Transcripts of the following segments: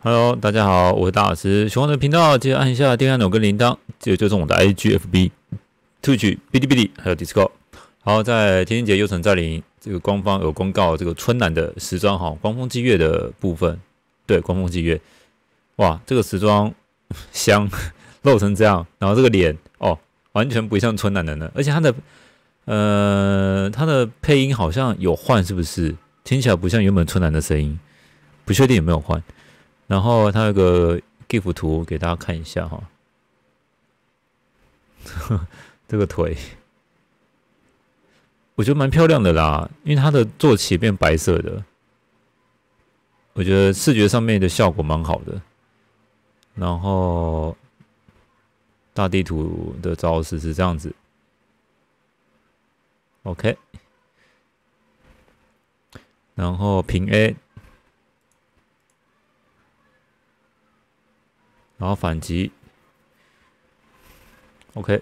Hello，大家好，我是大老师喜欢的频道，记得按一下订阅钮跟铃铛，记得关注我的 IGFB，Twitch 哔哩哔哩还有 Discord。好，在天人节又成再临，这个官方有公告这个春兰的时装哈，光风霁月的部分，对，光风霁月，哇，这个时装香露成这样，然后这个脸哦，完全不像春兰的呢，而且他的呃他的配音好像有换，是不是？听起来不像原本春兰的声音，不确定有没有换。然后它有个 gif 图给大家看一下哈，这个腿我觉得蛮漂亮的啦，因为它的坐骑变白色的，我觉得视觉上面的效果蛮好的。然后大地图的招式是这样子，OK，然后平 A。然后反击，OK，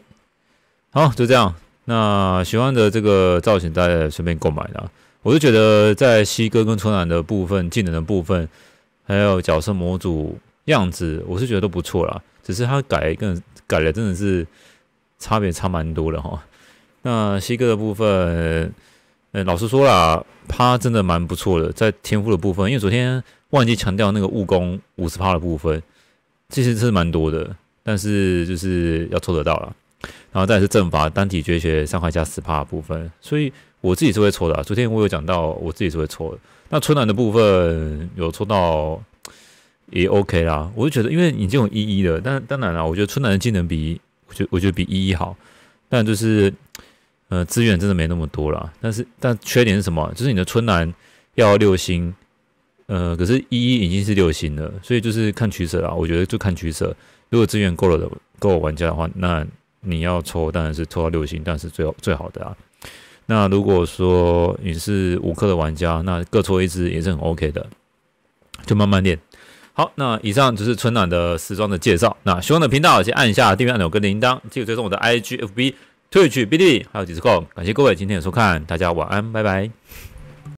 好，就这样。那喜欢的这个造型，大家顺便购买啦。我是觉得在西哥跟春兰的部分、技能的部分，还有角色模组样子，我是觉得都不错啦。只是他改跟改的，真的是差别差蛮多的哈。那西哥的部分，呃，老实说啦，他真的蛮不错的。在天赋的部分，因为昨天忘记强调那个务工五十的部分。其实是蛮多的，但是就是要抽得到了，然后再是阵法单体绝学伤害加十帕 a 部分，所以我自己是会抽的。昨天我有讲到，我自己是会抽的。那春兰的部分有抽到也 OK 啦，我就觉得因为你这种一一的，但当然了，我觉得春兰的技能比，我觉得我觉得比一一好，但就是呃资源真的没那么多了。但是但缺点是什么？就是你的春兰要六星。呃，可是一已经是六星了，所以就是看取舍啊。我觉得就看取舍，如果资源够了的，够玩家的话，那你要抽当然是抽到六星，但是最最好的啊。那如果说你是五克的玩家，那各抽一只也是很 OK 的，就慢慢练。好，那以上就是春暖的时装的介绍。那喜欢的频道先按一下订阅按钮跟铃铛，记得追踪我的 IGFB 退取 b i 还有几次 Go。感谢各位今天的收看，大家晚安，拜拜。